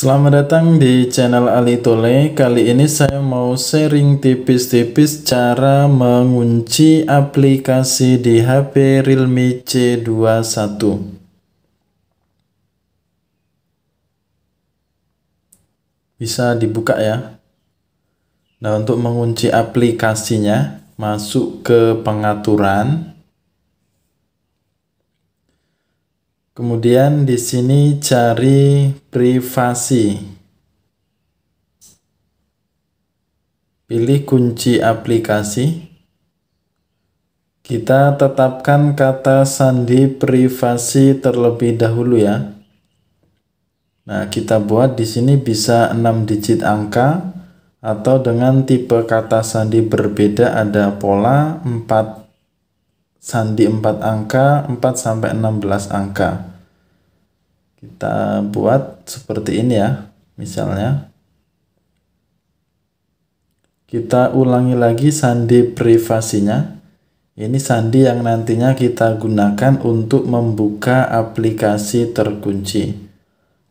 Selamat datang di channel Ali Tole. Kali ini saya mau sharing tipis-tipis cara mengunci aplikasi di HP Realme C21. Bisa dibuka ya. Nah, untuk mengunci aplikasinya, masuk ke pengaturan. Kemudian di sini cari privasi. Pilih kunci aplikasi. Kita tetapkan kata sandi privasi terlebih dahulu ya. Nah, kita buat di sini bisa 6 digit angka atau dengan tipe kata sandi berbeda ada pola 4 sandi 4 angka 4 sampai 16 angka kita buat seperti ini ya misalnya kita ulangi lagi sandi privasinya ini sandi yang nantinya kita gunakan untuk membuka aplikasi terkunci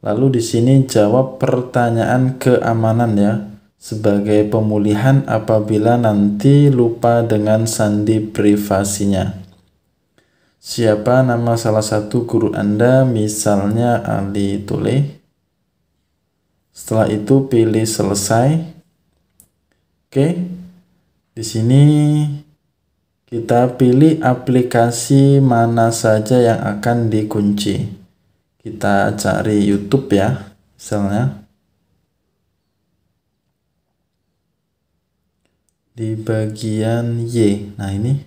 lalu di sini jawab pertanyaan keamanan ya sebagai pemulihan apabila nanti lupa dengan sandi privasinya Siapa nama salah satu guru Anda, misalnya Ali Tule. Setelah itu pilih selesai. Oke. Di sini kita pilih aplikasi mana saja yang akan dikunci. Kita cari YouTube ya, misalnya. Di bagian Y. Nah, ini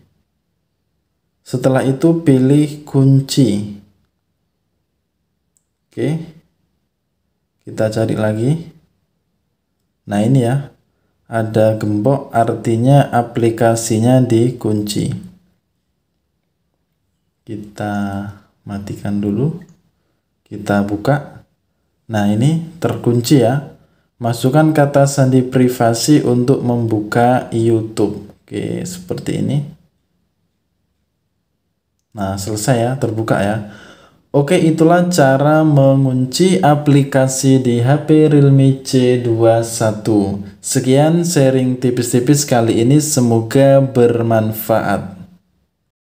setelah itu pilih kunci. Oke. Kita cari lagi. Nah, ini ya. Ada gembok artinya aplikasinya dikunci. Kita matikan dulu. Kita buka. Nah, ini terkunci ya. Masukkan kata sandi privasi untuk membuka YouTube. Oke, seperti ini. Nah, selesai ya, terbuka ya. Oke, itulah cara mengunci aplikasi di HP Realme C21. Sekian sharing tipis-tipis kali ini, semoga bermanfaat.